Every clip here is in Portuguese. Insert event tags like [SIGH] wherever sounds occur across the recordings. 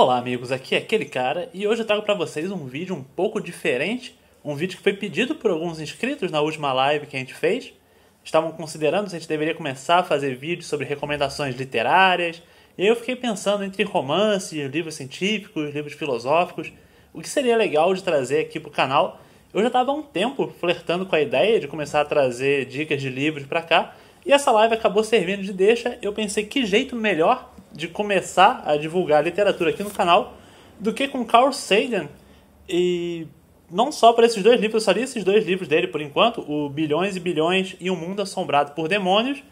Olá amigos, aqui é aquele cara e hoje eu trago para vocês um vídeo um pouco diferente, um vídeo que foi pedido por alguns inscritos na última live que a gente fez. Estavam considerando se a gente deveria começar a fazer vídeos sobre recomendações literárias, e eu fiquei pensando entre romances, livros científicos, livros filosóficos, o que seria legal de trazer aqui para o canal. Eu já estava há um tempo flertando com a ideia de começar a trazer dicas de livros para cá, e essa live acabou servindo de deixa. Eu pensei que jeito melhor de começar a divulgar literatura aqui no canal do que com Carl Sagan. E não só para esses dois livros, eu só li esses dois livros dele por enquanto, o Bilhões e Bilhões e O Mundo Assombrado por Demônios,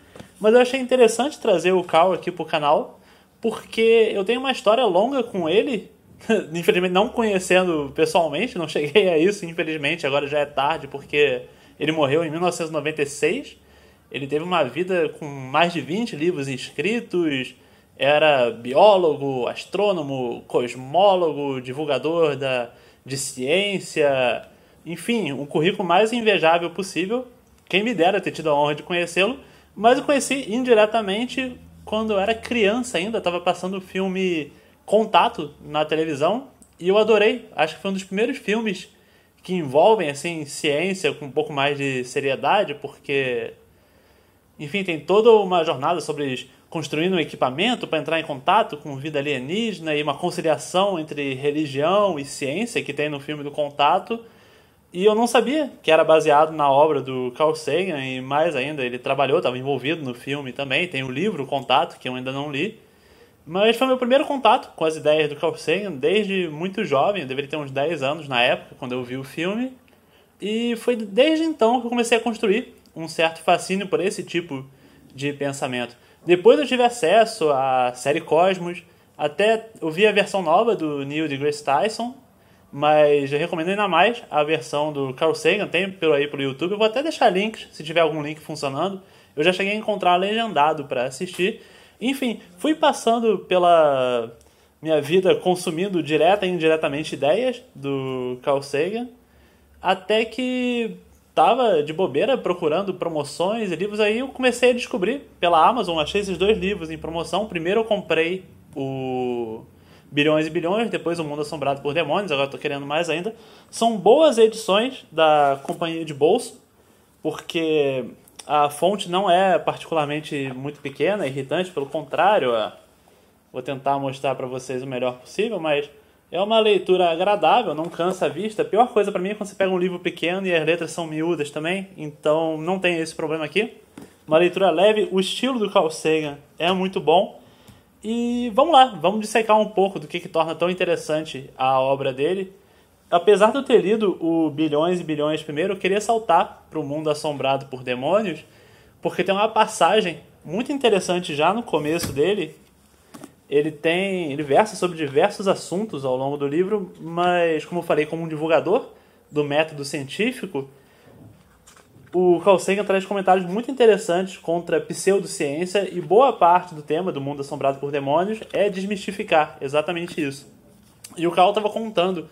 mas eu achei interessante trazer o Carl aqui para o canal, porque eu tenho uma história longa com ele, [LAUGHS] infelizmente não conhecendo pessoalmente, não cheguei a isso, infelizmente, agora já é tarde, porque ele morreu em 1996, ele teve uma vida com mais de 20 livros escritos, era biólogo, astrônomo, cosmólogo, divulgador da, de ciência, enfim, um currículo mais invejável possível. Quem me dera ter tido a honra de conhecê-lo, mas eu conheci indiretamente quando eu era criança ainda, estava passando o filme Contato na televisão e eu adorei. Acho que foi um dos primeiros filmes que envolvem assim ciência com um pouco mais de seriedade, porque enfim, tem toda uma jornada sobre construindo um equipamento para entrar em contato com vida alienígena e uma conciliação entre religião e ciência que tem no filme do Contato. E eu não sabia que era baseado na obra do Carl Sagan e mais ainda, ele trabalhou, estava envolvido no filme também, tem o livro Contato, que eu ainda não li. Mas foi meu primeiro contato com as ideias do Carl Sagan desde muito jovem, eu deveria ter uns 10 anos na época quando eu vi o filme. E foi desde então que eu comecei a construir um certo fascínio por esse tipo de pensamento. Depois eu tive acesso à série Cosmos, até eu vi a versão nova do Neil de Grace Tyson, mas eu recomendo ainda mais a versão do Carl Sagan, tem pelo aí pelo YouTube. Eu vou até deixar links, se tiver algum link funcionando. Eu já cheguei a encontrar legendado para assistir. Enfim, fui passando pela minha vida consumindo direta e indiretamente ideias do Carl Sagan, até que tava de bobeira procurando promoções e livros, aí eu comecei a descobrir pela Amazon, achei esses dois livros em promoção. Primeiro eu comprei o Bilhões e Bilhões, depois O Mundo Assombrado por Demônios, agora estou querendo mais ainda. São boas edições da companhia de bolso, porque a fonte não é particularmente muito pequena, é irritante, pelo contrário, vou tentar mostrar para vocês o melhor possível, mas é uma leitura agradável, não cansa a vista. A pior coisa para mim é quando você pega um livro pequeno e as letras são miúdas também, então não tem esse problema aqui. Uma leitura leve, o estilo do Carl Sagan é muito bom. E vamos lá, vamos dissecar um pouco do que, que torna tão interessante a obra dele. Apesar de eu ter lido o Bilhões e Bilhões primeiro, eu queria saltar para o mundo assombrado por demônios, porque tem uma passagem muito interessante já no começo dele, ele tem ele versa sobre diversos assuntos ao longo do livro, mas como eu falei, como um divulgador do método científico, o Carl Sagan traz comentários muito interessantes contra a pseudociência e boa parte do tema do mundo assombrado por demônios é desmistificar exatamente isso. E o Carl estava contando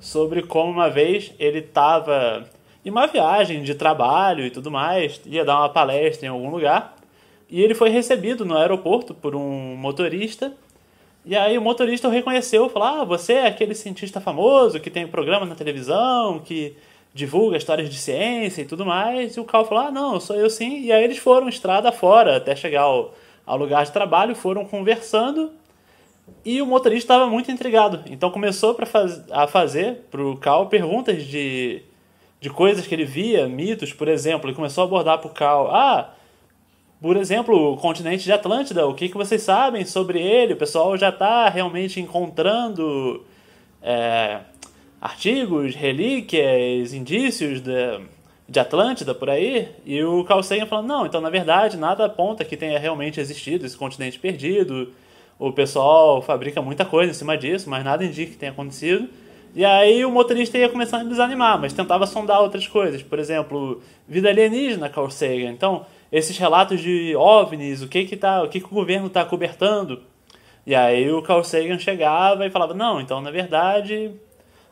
sobre como uma vez ele estava em uma viagem de trabalho e tudo mais, ia dar uma palestra em algum lugar, e ele foi recebido no aeroporto por um motorista. E aí o motorista o reconheceu, falou: "Ah, você é aquele cientista famoso que tem um programa na televisão, que divulga histórias de ciência e tudo mais". E o Cal falou: "Ah, não, sou eu sim". E aí eles foram estrada fora até chegar ao, ao lugar de trabalho, foram conversando. E o motorista estava muito intrigado. Então começou para faz, a fazer pro Cal perguntas de de coisas que ele via, mitos, por exemplo, e começou a abordar pro Cal: "Ah, por exemplo, o continente de Atlântida, o que, que vocês sabem sobre ele? O pessoal já está realmente encontrando é, artigos, relíquias, indícios de, de Atlântida por aí? E o Carl Sagan falando, não, então na verdade nada aponta que tenha realmente existido esse continente perdido. O pessoal fabrica muita coisa em cima disso, mas nada indica que tenha acontecido. E aí o motorista ia começando a desanimar, mas tentava sondar outras coisas. Por exemplo, vida alienígena, Carl Sagan. Então esses relatos de OVNIs, o que que tá, o que, que o governo está cobertando. E aí o Carl Sagan chegava e falava: "Não, então na verdade,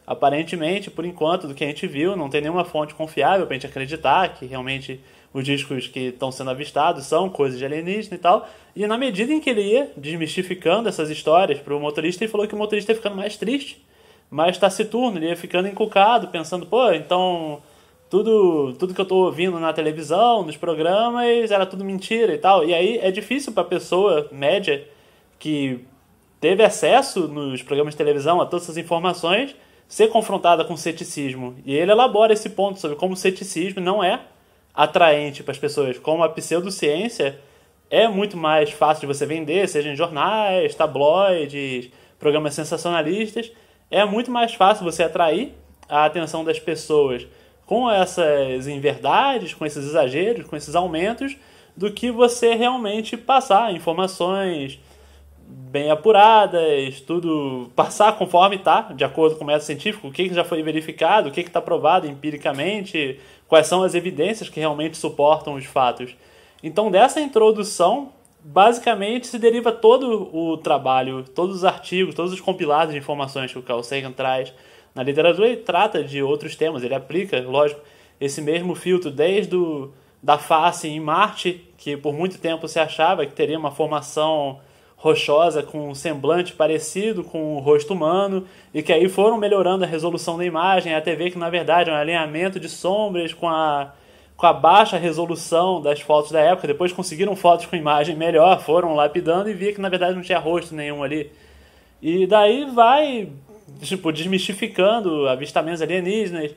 aparentemente, por enquanto, do que a gente viu, não tem nenhuma fonte confiável para a gente acreditar que realmente os discos que estão sendo avistados são coisas de alienígena e tal. E na medida em que ele ia desmistificando essas histórias para o motorista, ele falou que o motorista ia ficando mais triste, mais taciturno, ele ia ficando encucado, pensando, pô, então tudo, tudo que eu tô ouvindo na televisão, nos programas, era tudo mentira e tal. E aí é difícil a pessoa média que teve acesso nos programas de televisão a todas essas informações ser confrontada com ceticismo. E ele elabora esse ponto sobre como o ceticismo não é atraente para as pessoas, como a pseudociência é muito mais fácil de você vender, seja em jornais, tabloides, programas sensacionalistas, é muito mais fácil você atrair a atenção das pessoas com essas inverdades, com esses exageros, com esses aumentos, do que você realmente passar informações bem apuradas, tudo [LAUGHS] passar conforme está, de acordo com o método científico, o que, que já foi verificado, o que está provado empiricamente, quais são as evidências que realmente suportam os fatos. Então, dessa introdução, basicamente se deriva todo o trabalho, todos os artigos, todos os compilados de informações que o Carl Sagan traz, na literatura ele trata de outros temas, ele aplica, lógico, esse mesmo filtro desde o, da face em Marte, que por muito tempo se achava que teria uma formação rochosa com um semblante parecido com o rosto humano e que aí foram melhorando a resolução da imagem até ver que na verdade é um alinhamento de sombras com a com a baixa resolução das fotos da época, depois conseguiram fotos com imagem melhor, foram lapidando e via que na verdade não tinha rosto nenhum ali. E daí vai tipo, desmistificando avistamentos alienígenas,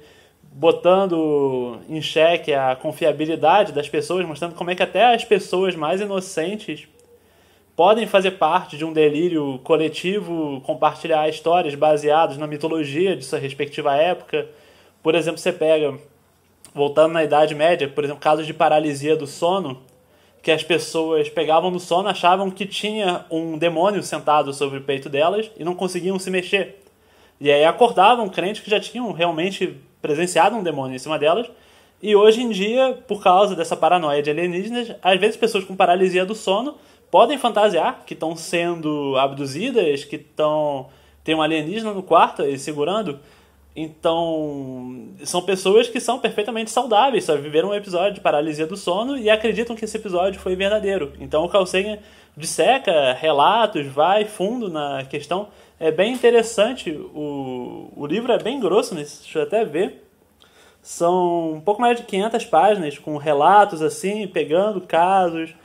botando em xeque a confiabilidade das pessoas, mostrando como é que até as pessoas mais inocentes podem fazer parte de um delírio coletivo, compartilhar histórias baseadas na mitologia de sua respectiva época. Por exemplo, você pega, voltando na Idade Média, por exemplo, casos de paralisia do sono, que as pessoas pegavam no sono, achavam que tinha um demônio sentado sobre o peito delas e não conseguiam se mexer. E aí acordavam crentes que já tinham realmente presenciado um demônio em cima delas. E hoje em dia, por causa dessa paranoia de alienígenas, às vezes pessoas com paralisia do sono podem fantasiar que estão sendo abduzidas, que estão tem um alienígena no quarto e segurando. Então, são pessoas que são perfeitamente saudáveis, só viveram um episódio de paralisia do sono e acreditam que esse episódio foi verdadeiro. Então, o Carl disseca relatos, vai fundo na questão é bem interessante, o, o livro é bem grosso, né? deixa eu até ver. São um pouco mais de 500 páginas, com relatos assim, pegando casos.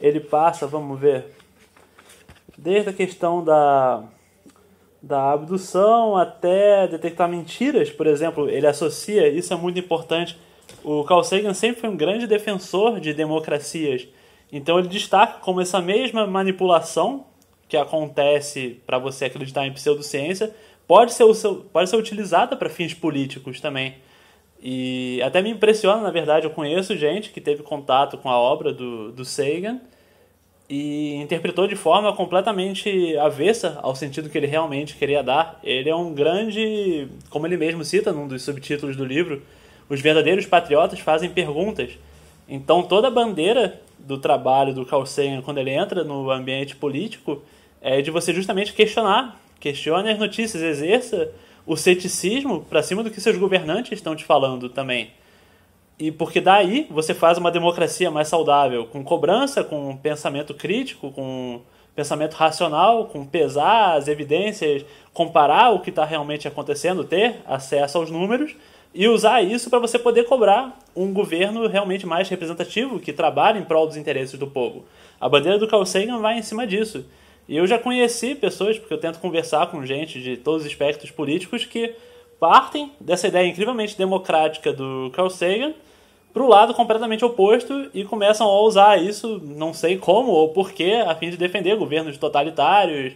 Ele passa, vamos ver, desde a questão da, da abdução até detectar mentiras, por exemplo. Ele associa, isso é muito importante, o Carl Sagan sempre foi um grande defensor de democracias. Então ele destaca como essa mesma manipulação que acontece para você acreditar em pseudociência pode ser, pode ser utilizada para fins políticos também. E até me impressiona, na verdade, eu conheço gente que teve contato com a obra do, do Sagan e interpretou de forma completamente avessa ao sentido que ele realmente queria dar. Ele é um grande, como ele mesmo cita num dos subtítulos do livro, os verdadeiros patriotas fazem perguntas. Então toda a bandeira do trabalho do Carl Sagan quando ele entra no ambiente político é de você justamente questionar, questione as notícias, exerça o ceticismo para cima do que seus governantes estão te falando também. E porque daí você faz uma democracia mais saudável, com cobrança, com pensamento crítico, com pensamento racional, com pesar as evidências, comparar o que está realmente acontecendo, ter acesso aos números e usar isso para você poder cobrar um governo realmente mais representativo, que trabalhe em prol dos interesses do povo. A bandeira do Carl Sagan vai em cima disso. E eu já conheci pessoas, porque eu tento conversar com gente de todos os espectros políticos, que partem dessa ideia incrivelmente democrática do Carl Sagan para o lado completamente oposto e começam a usar isso, não sei como ou porquê, a fim de defender governos totalitários,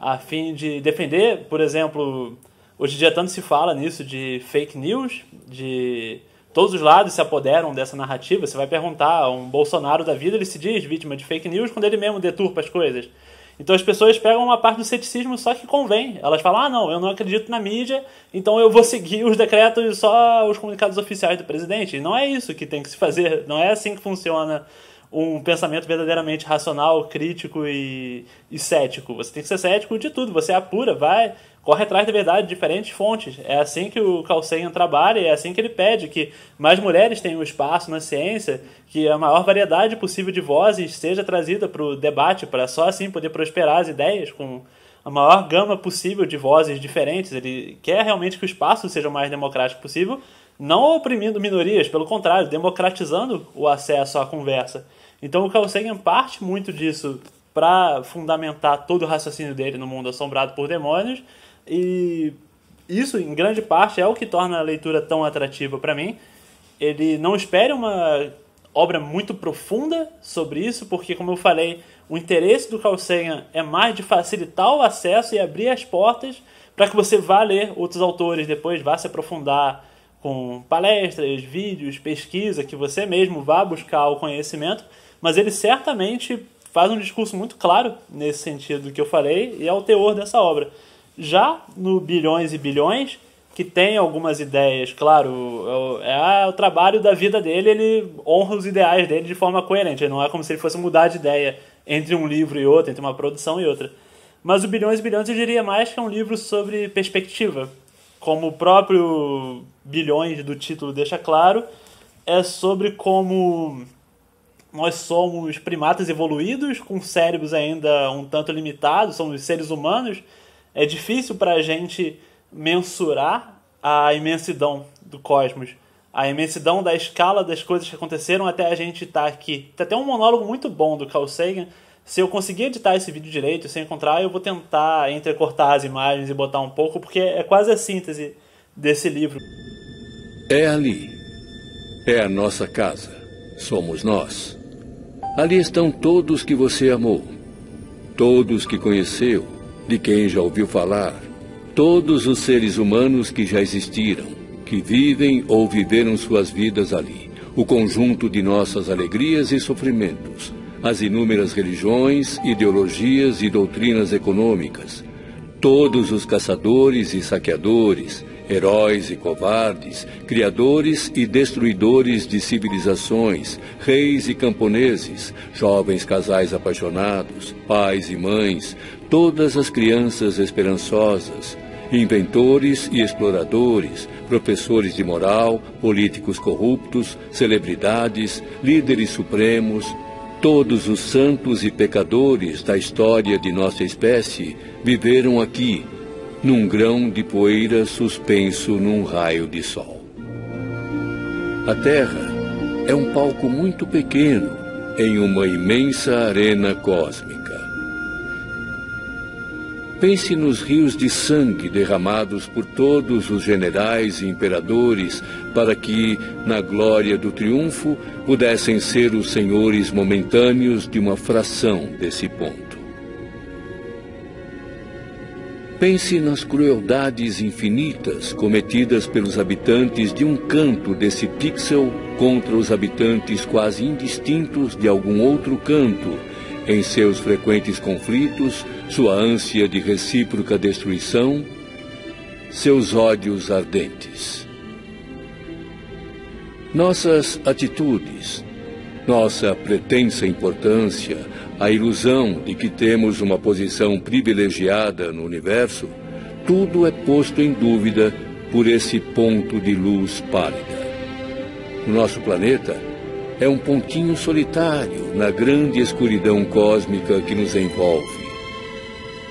a fim de defender, por exemplo, hoje em dia tanto se fala nisso de fake news, de todos os lados se apoderam dessa narrativa. Você vai perguntar a um Bolsonaro da vida, ele se diz vítima de fake news quando ele mesmo deturpa as coisas. Então as pessoas pegam uma parte do ceticismo só que convém. Elas falam: ah, não, eu não acredito na mídia, então eu vou seguir os decretos só os comunicados oficiais do presidente. E não é isso que tem que se fazer, não é assim que funciona um pensamento verdadeiramente racional, crítico e, e cético. Você tem que ser cético de tudo, você é apura, vai corre atrás da verdade, diferentes fontes. É assim que o Carl Sagan trabalha, é assim que ele pede que mais mulheres tenham espaço na ciência, que a maior variedade possível de vozes seja trazida para o debate, para só assim poder prosperar as ideias com a maior gama possível de vozes diferentes. Ele quer realmente que o espaço seja o mais democrático possível, não oprimindo minorias, pelo contrário, democratizando o acesso à conversa. Então o Carl Sagan parte muito disso para fundamentar todo o raciocínio dele no mundo assombrado por demônios e isso, em grande parte, é o que torna a leitura tão atrativa para mim. Ele não espera uma obra muito profunda sobre isso, porque, como eu falei, o interesse do Calcenha é mais de facilitar o acesso e abrir as portas para que você vá ler outros autores depois, vá se aprofundar com palestras, vídeos, pesquisa, que você mesmo vá buscar o conhecimento, mas ele certamente faz um discurso muito claro nesse sentido que eu falei e é o teor dessa obra. Já no Bilhões e Bilhões, que tem algumas ideias, claro, é, ah, é o trabalho da vida dele, ele honra os ideais dele de forma coerente, não é como se ele fosse mudar de ideia entre um livro e outro, entre uma produção e outra. Mas o Bilhões e Bilhões eu diria mais que é um livro sobre perspectiva. Como o próprio Bilhões do título deixa claro, é sobre como nós somos primatas evoluídos, com cérebros ainda um tanto limitados, somos seres humanos, é difícil para a gente mensurar a imensidão do cosmos, a imensidão da escala das coisas que aconteceram até a gente estar tá aqui. Tem até um monólogo muito bom do Carl Sagan. Se eu conseguir editar esse vídeo direito, se eu encontrar, eu vou tentar entrecortar as imagens e botar um pouco, porque é quase a síntese desse livro. É ali. É a nossa casa. Somos nós. Ali estão todos que você amou, todos que conheceu, de quem já ouviu falar, todos os seres humanos que já existiram, que vivem ou viveram suas vidas ali, o conjunto de nossas alegrias e sofrimentos, as inúmeras religiões, ideologias e doutrinas econômicas, todos os caçadores e saqueadores, heróis e covardes, criadores e destruidores de civilizações, reis e camponeses, jovens casais apaixonados, pais e mães, todas as crianças esperançosas, inventores e exploradores, professores de moral, políticos corruptos, celebridades, líderes supremos, todos os santos e pecadores da história de nossa espécie viveram aqui num grão de poeira suspenso num raio de sol. A Terra é um palco muito pequeno em uma imensa arena cósmica. Pense nos rios de sangue derramados por todos os generais e imperadores para que, na glória do triunfo, pudessem ser os senhores momentâneos de uma fração desse ponto. Pense nas crueldades infinitas cometidas pelos habitantes de um canto desse pixel contra os habitantes quase indistintos de algum outro canto, em seus frequentes conflitos, sua ânsia de recíproca destruição, seus ódios ardentes. Nossas atitudes, nossa pretensa importância, a ilusão de que temos uma posição privilegiada no universo, tudo é posto em dúvida por esse ponto de luz pálida. O nosso planeta é um pontinho solitário na grande escuridão cósmica que nos envolve.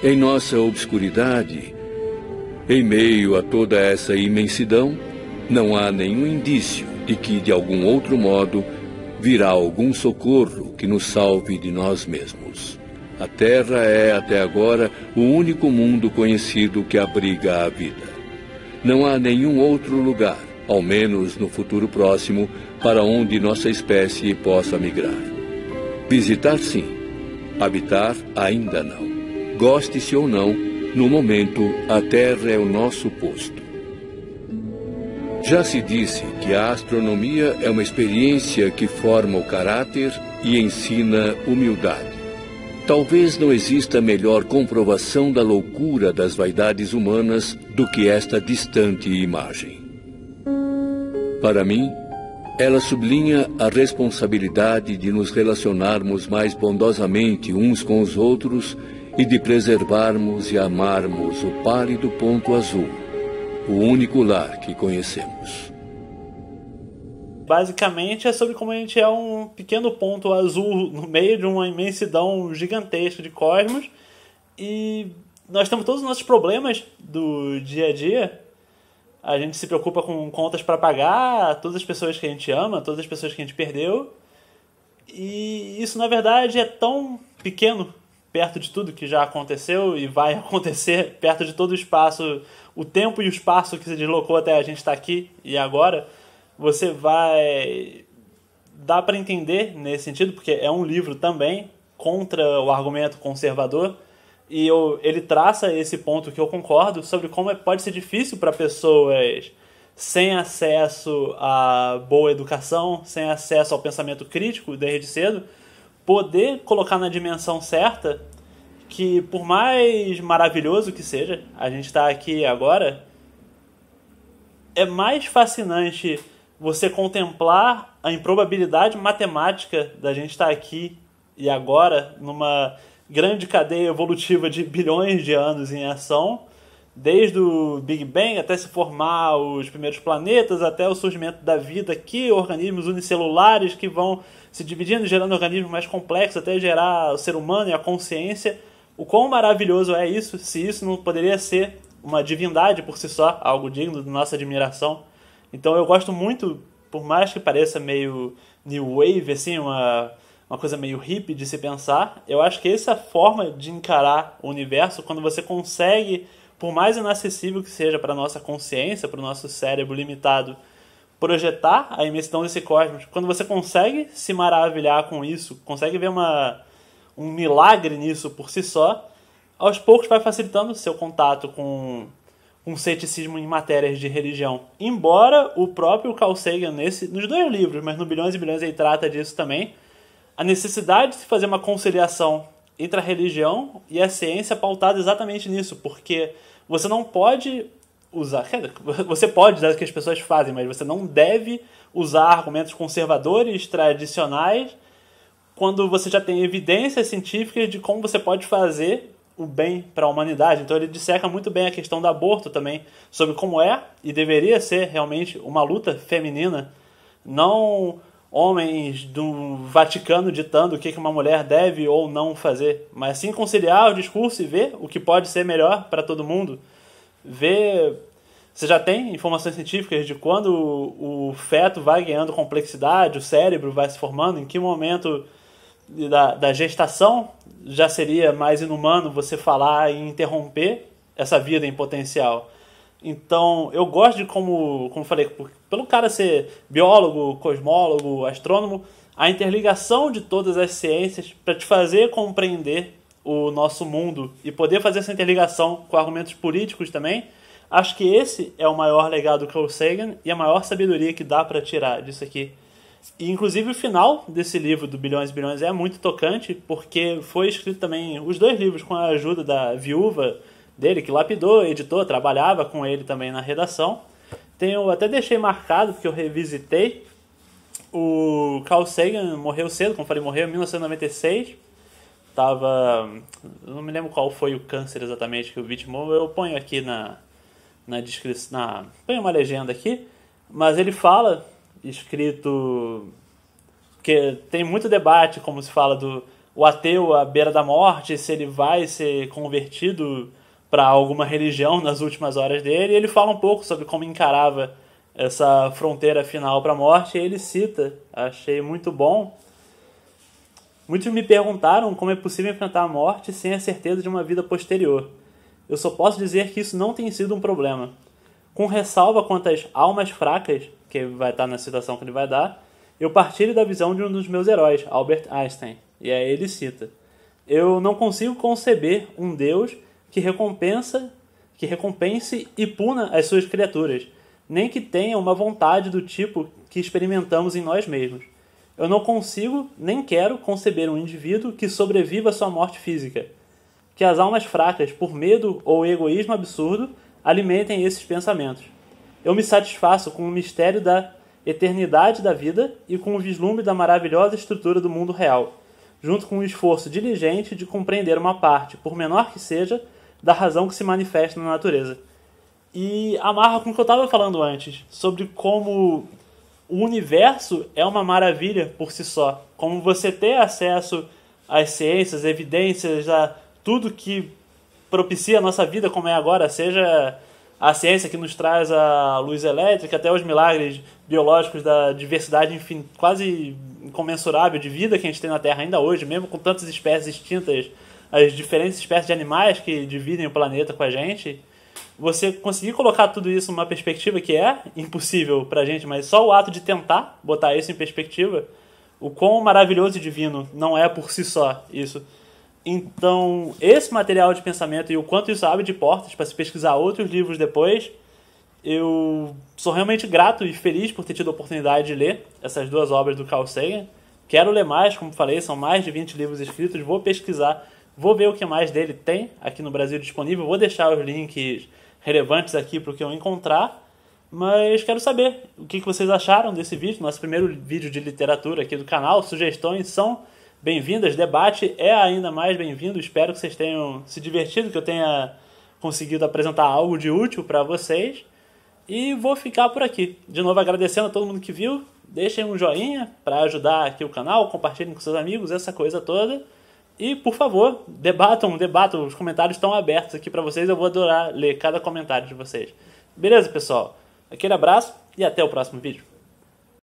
Em nossa obscuridade, em meio a toda essa imensidão, não há nenhum indício de que, de algum outro modo, virá algum socorro que nos salve de nós mesmos. A Terra é, até agora, o único mundo conhecido que abriga a vida. Não há nenhum outro lugar, ao menos no futuro próximo, para onde nossa espécie possa migrar. Visitar, sim. Habitar, ainda não. Goste-se ou não, no momento, a Terra é o nosso posto. Já se disse que a astronomia é uma experiência que forma o caráter e ensina humildade. Talvez não exista melhor comprovação da loucura das vaidades humanas do que esta distante imagem. Para mim, ela sublinha a responsabilidade de nos relacionarmos mais bondosamente uns com os outros e de preservarmos e amarmos o pálido ponto azul o único lar que conhecemos. Basicamente é sobre como a gente é um pequeno ponto azul no meio de uma imensidão gigantesca de cosmos e nós temos todos os nossos problemas do dia a dia. A gente se preocupa com contas para pagar, todas as pessoas que a gente ama, todas as pessoas que a gente perdeu. E isso na verdade é tão pequeno perto de tudo que já aconteceu e vai [LAUGHS] acontecer perto de todo o espaço o tempo e o espaço que se deslocou até a gente estar tá aqui e agora, você vai dá para entender nesse sentido, porque é um livro também contra o argumento conservador e eu, ele traça esse ponto que eu concordo sobre como é, pode ser difícil para pessoas sem acesso a boa educação, sem acesso ao pensamento crítico desde cedo, poder colocar na dimensão certa que por mais maravilhoso que seja, a gente está aqui agora, é mais fascinante você contemplar a improbabilidade matemática da gente estar tá aqui e agora numa grande cadeia evolutiva de bilhões de anos em ação, desde o Big Bang até se formar os primeiros planetas, até o surgimento da vida aqui, organismos unicelulares que vão se dividindo, gerando organismos mais complexos até gerar o ser humano e a consciência o quão maravilhoso é isso, se isso não poderia ser uma divindade por si só, algo digno da nossa admiração. Então eu gosto muito, por mais que pareça meio new wave, assim, uma, uma coisa meio hippie de se pensar, eu acho que essa forma de encarar o universo, quando você consegue, por mais inacessível que seja para a nossa consciência, para o nosso cérebro limitado, projetar a imensidão desse cosmos, quando você consegue se maravilhar com isso, consegue ver uma um milagre nisso por si só, aos poucos vai facilitando seu contato com um ceticismo em matérias de religião. Embora o próprio Carl Sagan, nesse, nos dois livros, mas no Bilhões e Bilhões ele trata disso também, a necessidade de se fazer uma conciliação entre a religião e a ciência é pautada exatamente nisso, porque você não pode usar, [LAUGHS] você pode usar né, o que as pessoas fazem, mas você não deve usar argumentos conservadores, tradicionais, quando você já tem evidências científicas de como você pode fazer o bem para a humanidade. Então ele disseca muito bem a questão do aborto também, sobre como é e deveria ser realmente uma luta feminina, não homens do Vaticano ditando o que uma mulher deve ou não fazer, mas sim conciliar o discurso e ver o que pode ser melhor para todo mundo. Ver você já tem informações científicas de quando o feto vai ganhando complexidade, o cérebro vai se formando, em que momento da, da gestação, já seria mais inumano você falar e interromper essa vida em potencial. Então, eu gosto de como, como falei, pelo cara ser biólogo, cosmólogo, astrônomo, a interligação de todas as ciências para te fazer compreender o nosso mundo e poder fazer essa interligação com argumentos políticos também. Acho que esse é o maior legado do Carl Sagan e a maior sabedoria que dá para tirar disso aqui. E, inclusive, o final desse livro do Bilhões e Bilhões é muito tocante, porque foi escrito também os dois livros com a ajuda da viúva dele, que lapidou, editou, trabalhava com ele também na redação. Tenho, até deixei marcado, porque eu revisitei. O Carl Sagan morreu cedo, como falei, morreu em 1996. Tava. Não me lembro qual foi o câncer exatamente que o vitimou. Eu ponho aqui na, na descrição. Na, ponho uma legenda aqui. Mas ele fala escrito. que tem muito debate, como se fala, do o ateu à beira da morte, se ele vai ser convertido para alguma religião nas últimas horas dele. E ele fala um pouco sobre como encarava essa fronteira final para a morte. E ele cita, achei muito bom. Muitos me perguntaram como é possível enfrentar a morte sem a certeza de uma vida posterior. Eu só posso dizer que isso não tem sido um problema. Com ressalva quanto às almas fracas, que vai estar na citação que ele vai dar, eu partilho da visão de um dos meus heróis, Albert Einstein. E aí ele cita: Eu não consigo conceber um Deus que recompensa, que recompense e puna as suas criaturas, nem que tenha uma vontade do tipo que experimentamos em nós mesmos. Eu não consigo nem quero conceber um indivíduo que sobreviva à sua morte física, que as almas fracas, por medo ou egoísmo absurdo, alimentem esses pensamentos. Eu me satisfaço com o mistério da eternidade da vida e com o vislumbre da maravilhosa estrutura do mundo real, junto com o esforço diligente de compreender uma parte, por menor que seja, da razão que se manifesta na natureza. E amarra com o que eu estava falando antes, sobre como o universo é uma maravilha por si só. Como você ter acesso às ciências, evidências, a tudo que propicia a nossa vida como é agora, seja a ciência que nos traz a luz elétrica, até os milagres biológicos da diversidade enfim, quase incomensurável de vida que a gente tem na Terra ainda hoje, mesmo com tantas espécies extintas, as diferentes espécies de animais que dividem o planeta com a gente, você conseguir colocar tudo isso numa perspectiva que é impossível para a gente, mas só o ato de tentar botar isso em perspectiva, o quão maravilhoso e divino não é por si só isso então, esse material de pensamento e o quanto isso abre de portas para se pesquisar outros livros depois, eu sou realmente grato e feliz por ter tido a oportunidade de ler essas duas obras do Carl Sagan. Quero ler mais, como falei, são mais de 20 livros escritos, vou pesquisar, vou ver o que mais dele tem aqui no Brasil disponível, vou deixar os links relevantes aqui para o que eu encontrar. Mas quero saber o que vocês acharam desse vídeo, nosso primeiro vídeo de literatura aqui do canal. Sugestões são bem-vindas. Debate é ainda mais bem-vindo. Espero que vocês tenham se divertido, que eu tenha conseguido apresentar algo de útil para vocês. E vou ficar por aqui. De novo agradecendo a todo mundo que viu. Deixem um joinha para ajudar aqui o canal, compartilhem com seus amigos, essa coisa toda. E, por favor, debatam, debatam. Os comentários estão abertos aqui para vocês. Eu vou adorar ler cada comentário de vocês. Beleza, pessoal? Aquele abraço e até o próximo vídeo.